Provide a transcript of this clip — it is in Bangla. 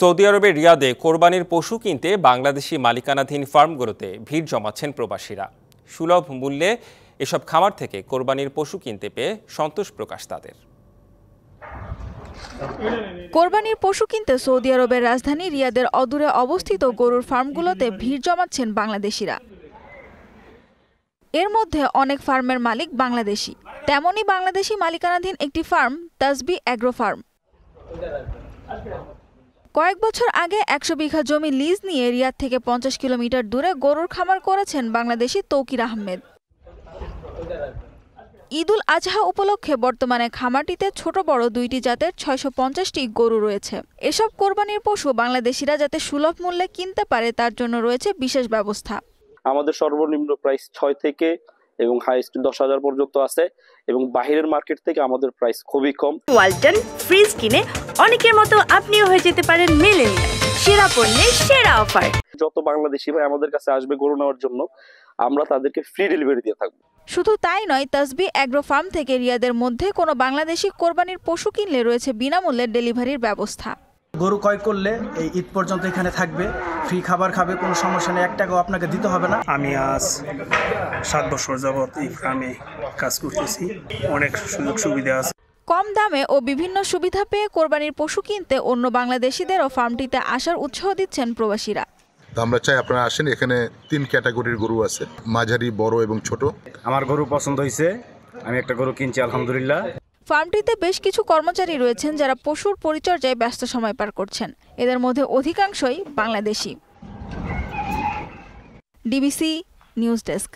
সৌদি আরবের রিয়াদে কোরবানির পশু কিনতে বাংলাদেশি মালিকানাধীন ফার্মগুলোতে ভিড় জমাচ্ছেন প্রবাসীরা সুলভ মূল্যে এসব খামার থেকে কোরবানির পশু কিনতে পেয়ে সন্তোষ প্রকাশ তাদের কোরবানির পশু কিনতে সৌদি আরবের রাজধানী রিয়াদের অদূরে অবস্থিত গরুর ফার্মগুলোতে ভিড় জমাচ্ছেন বাংলাদেশিরা এর মধ্যে অনেক ফার্মের মালিক বাংলাদেশি তেমনই বাংলাদেশি মালিকানাধীন একটি ফার্ম তাজবি অ্যাগ্রো ফার্ম কয়েক বছর আগে একশো বিঘা জমি লিজ নিয়ে রিয়াদ থেকে পঞ্চাশ কিলোমিটার দূরে গরুর খামার করেছেন বাংলাদেশি তৌকির আহমেদ ঈদুল আজহা উপলক্ষে বর্তমানে খামারটিতে ছোট বড় দুইটি জাতের ছয়শো পঞ্চাশটি গরু রয়েছে এসব কোরবানির পশু বাংলাদেশিরা যাতে সুলভ মূল্যে কিনতে পারে তার জন্য রয়েছে বিশেষ ব্যবস্থা আমাদের সর্বনিম্ন প্রাইস ছয় থেকে এবং হাইস্ট দশ হাজার পর্যন্ত আছে এবং বাহিরের মার্কেট থেকে আমাদের প্রাইস খুবই কম ওয়ালটন ফ্রিজ কিনে অনেকের মতো আপনিও হয়ে যেতে পারেন মিলেনিয়া সেরা পণ্যের সেরা অফার যত বাংলাদেশি ভাই আমাদের কাছে আসবে গরু নেওয়ার জন্য আমরা তাদেরকে ফ্রি ডেলিভারি দিয়ে থাকবো শুধু তাই নয় তাসবি অ্যাগ্রো ফার্ম থেকে রিয়াদের মধ্যে কোনো বাংলাদেশি কোরবানির পশু কিনলে রয়েছে বিনামূল্যে ডেলিভারির ব্যবস্থা গরু ক্রয় করলে এই ঈদ পর্যন্ত এখানে থাকবে ফ্রি খাবার খাবে কোনো সমস্যা নেই এক টাকাও আপনাকে দিতে হবে না আমি আজ সাত বছর যাবৎ এই গ্রামে কাজ করতেছি অনেক সুযোগ সুবিধা আছে কম দামে ও বিভিন্ন সুবিধা পেয়ে কোরবানির পশু কিনতে অন্য ও ফার্মটিতে আসার উৎসাহ দিচ্ছেন প্রবাসীরা আমরা চাই আপনারা আসেন এখানে তিন ক্যাটাগরির গরু আছে মাঝারি বড় এবং ছোট আমার গরু পছন্দ হয়েছে আমি একটা গরু কিনছি আলহামদুলিল্লাহ ফার্মটিতে বেশ কিছু কর্মচারী রয়েছেন যারা পশুর পরিচর্যায় ব্যস্ত সময় পার করছেন এদের মধ্যে অধিকাংশই বাংলাদেশি ডিবিসি নিউজ ডেস্ক